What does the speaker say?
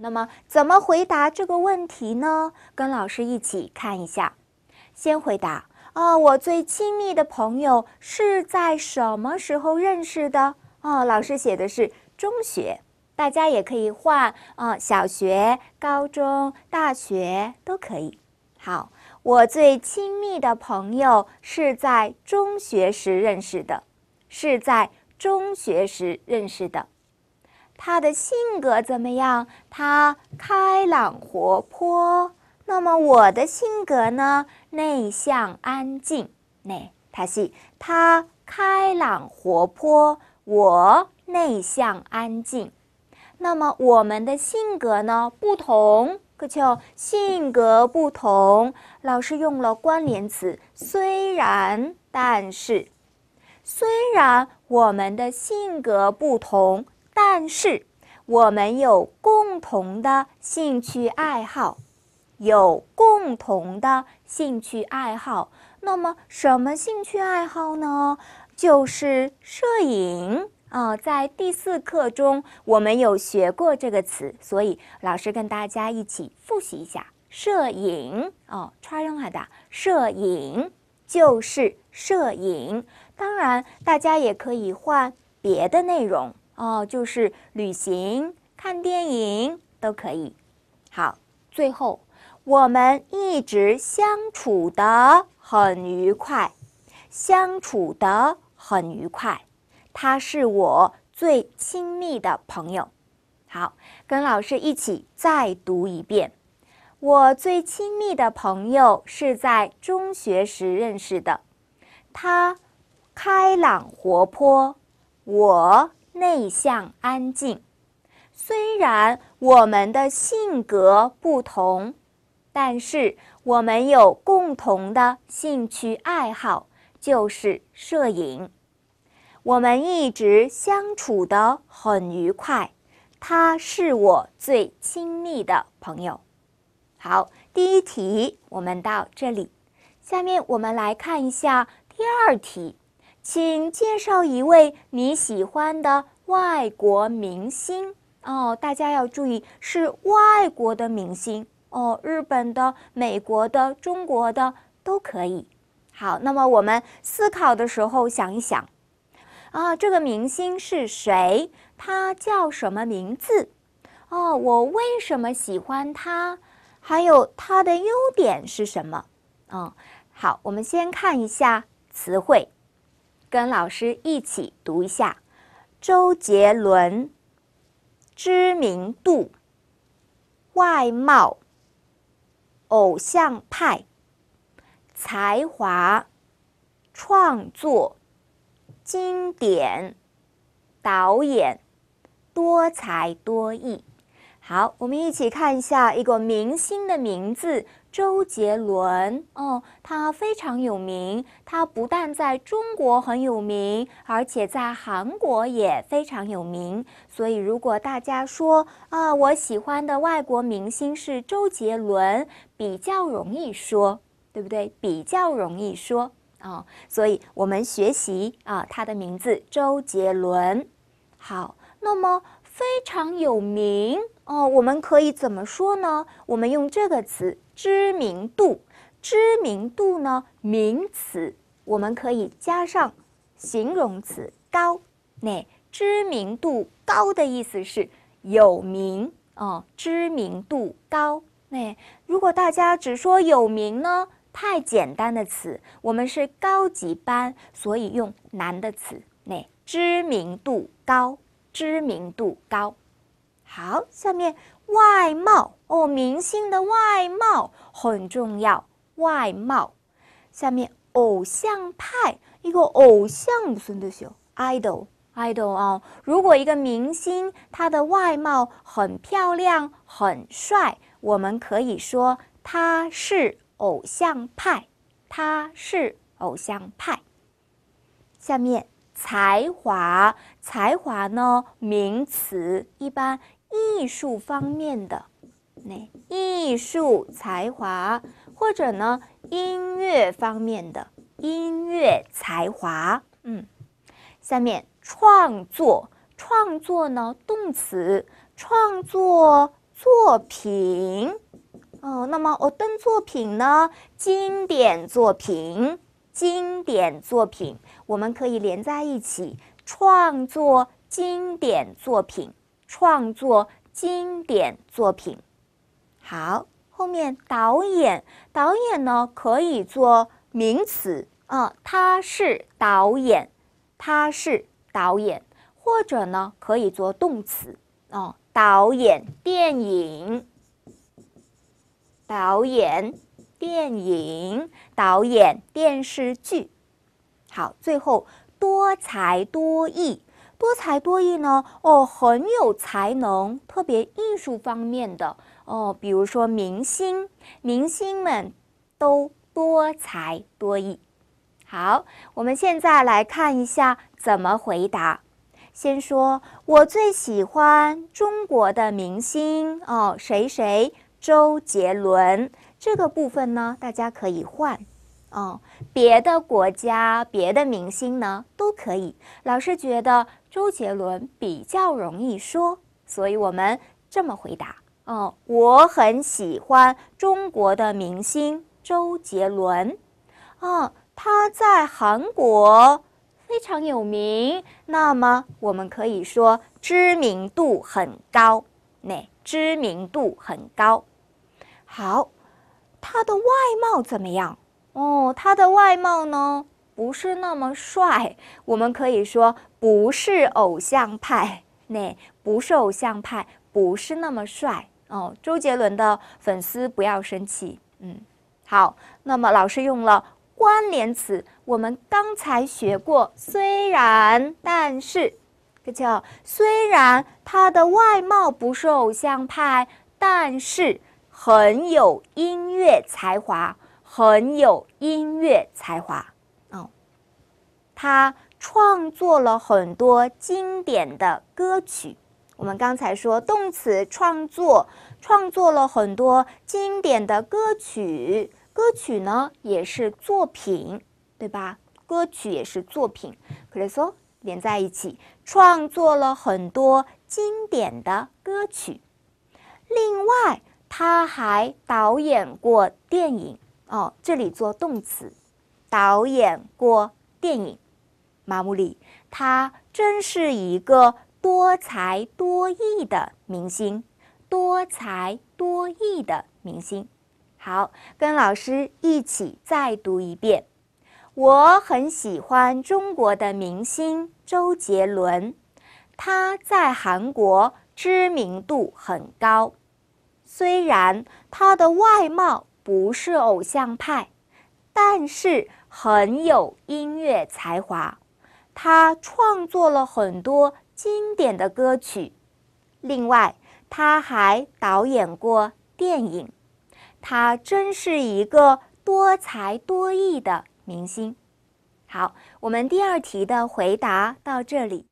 那么怎么回答这个问题呢？跟老师一起看一下。先回答啊，我最亲密的朋友是在什么时候认识的？哦，老师写的是中学，大家也可以换啊，小学、高中、大学都可以。好，我最亲密的朋友是在中学时认识的，是在中学时认识的。他的性格怎么样？他开朗活泼。那么我的性格呢？内向安静。内，他是他开朗活泼，我内向安静。那么我们的性格呢？不同，可就性格不同。老师用了关联词，虽然但是，虽然我们的性格不同。但是我们有共同的兴趣爱好，有共同的兴趣爱好。那么，什么兴趣爱好呢？就是摄影啊！在第四课中，我们有学过这个词，所以老师跟大家一起复习一下：摄影哦，川荣海的摄影就是摄影。当然，大家也可以换别的内容。哦，就是旅行、看电影都可以。好，最后我们一直相处的很愉快，相处的很愉快。他是我最亲密的朋友。好，跟老师一起再读一遍。我最亲密的朋友是在中学时认识的，他开朗活泼，我。内向安静，虽然我们的性格不同，但是我们有共同的兴趣爱好，就是摄影。我们一直相处的很愉快，他是我最亲密的朋友。好，第一题我们到这里，下面我们来看一下第二题。请介绍一位你喜欢的外国明星哦，大家要注意是外国的明星哦，日本的、美国的、中国的都可以。好，那么我们思考的时候想一想啊，这个明星是谁？他叫什么名字？哦，我为什么喜欢他？还有他的优点是什么？嗯，好，我们先看一下词汇。跟老师一起读一下：周杰伦，知名度，外貌，偶像派，才华，创作，经典，导演，多才多艺。好，我们一起看一下一个明星的名字。周杰伦哦，他非常有名。他不但在中国很有名，而且在韩国也非常有名。所以，如果大家说啊，我喜欢的外国明星是周杰伦，比较容易说，对不对？比较容易说啊，所以我们学习啊，他的名字周杰伦。好，那么。非常有名哦，我们可以怎么说呢？我们用这个词“知名度”，知名度呢，名词，我们可以加上形容词“高”。那知名度高的意思是有名哦，知名度高。那如果大家只说有名呢，太简单的词，我们是高级班，所以用难的词。那知名度高。知名度高，好，下面外貌哦，明星的外貌很重要。外貌，下面偶像派，一个偶像的孙德秀，idol，idol 啊。如果一个明星他的外貌很漂亮、很帅，我们可以说他是偶像派，他是偶像派。下面。才华，才华呢？名词，一般艺术方面的，那艺术才华，或者呢，音乐方面的音乐才华。嗯，下面创作，创作呢？动词，创作作品。哦，那么我登作品呢？经典作品。经典作品，我们可以连在一起创作经典作品，创作经典作品。好，后面导演，导演呢可以做名词啊，他是导演，他是导演，或者呢可以做动词哦，导演电影，导演。电影导演电视剧，好，最后多才多艺。多才多艺呢？哦，很有才能，特别艺术方面的哦。比如说明星，明星们都多才多艺。好，我们现在来看一下怎么回答。先说，我最喜欢中国的明星哦，谁谁？周杰伦。这个部分呢，大家可以换，哦，别的国家、别的明星呢都可以。老师觉得周杰伦比较容易说，所以我们这么回答，哦，我很喜欢中国的明星周杰伦，哦，他在韩国非常有名。那么我们可以说知名度很高，那知名度很高，好。他的外貌怎么样？哦，他的外貌呢，不是那么帅。我们可以说不是偶像派，那不是偶像派，不是那么帅。哦，周杰伦的粉丝不要生气。嗯，好。那么老师用了关联词，我们刚才学过，虽然但是，这叫虽然他的外貌不是偶像派，但是。很有音乐才华，很有音乐才华。哦，他创作了很多经典的歌曲。我们刚才说动词创作，创作了很多经典的歌曲。歌曲呢也是作品，对吧？歌曲也是作品。可以说连在一起，创作了很多经典的歌曲。另外。他还导演过电影哦，这里做动词，导演过电影。马木里，他真是一个多才多艺的明星，多才多艺的明星。好，跟老师一起再读一遍。我很喜欢中国的明星周杰伦，他在韩国知名度很高。虽然他的外貌不是偶像派，但是很有音乐才华。他创作了很多经典的歌曲，另外他还导演过电影。他真是一个多才多艺的明星。好，我们第二题的回答到这里。